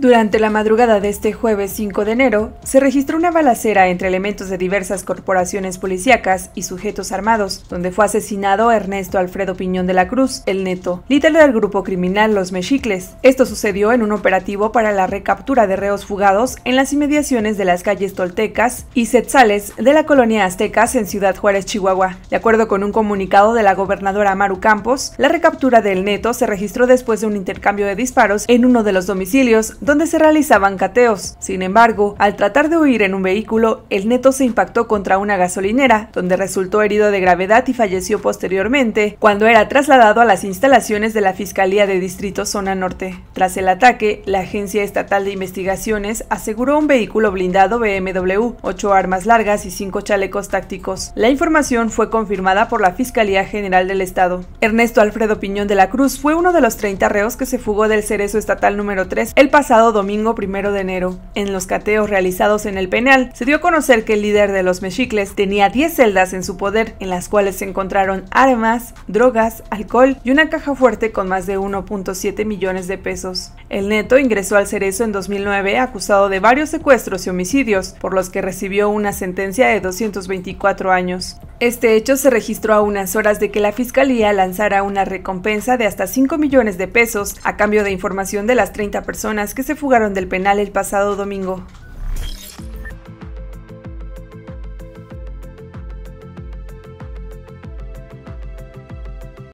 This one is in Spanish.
Durante la madrugada de este jueves 5 de enero, se registró una balacera entre elementos de diversas corporaciones policíacas y sujetos armados, donde fue asesinado Ernesto Alfredo Piñón de la Cruz, el Neto, líder del grupo criminal Los Mexicles. Esto sucedió en un operativo para la recaptura de reos fugados en las inmediaciones de las calles Toltecas y Setzales de la colonia Aztecas en Ciudad Juárez, Chihuahua. De acuerdo con un comunicado de la gobernadora Maru Campos, la recaptura del Neto se registró después de un intercambio de disparos en uno de los domicilios donde se realizaban cateos. Sin embargo, al tratar de huir en un vehículo, el neto se impactó contra una gasolinera, donde resultó herido de gravedad y falleció posteriormente, cuando era trasladado a las instalaciones de la Fiscalía de Distrito Zona Norte. Tras el ataque, la Agencia Estatal de Investigaciones aseguró un vehículo blindado BMW, ocho armas largas y cinco chalecos tácticos. La información fue confirmada por la Fiscalía General del Estado. Ernesto Alfredo Piñón de la Cruz fue uno de los 30 reos que se fugó del cerezo estatal número 3 el pasado domingo primero de enero, en los cateos realizados en el penal, se dio a conocer que el líder de los mexicles tenía 10 celdas en su poder, en las cuales se encontraron armas, drogas, alcohol y una caja fuerte con más de 1.7 millones de pesos. El neto ingresó al cerezo en 2009 acusado de varios secuestros y homicidios, por los que recibió una sentencia de 224 años. Este hecho se registró a unas horas de que la Fiscalía lanzara una recompensa de hasta 5 millones de pesos a cambio de información de las 30 personas que se fugaron del penal el pasado domingo.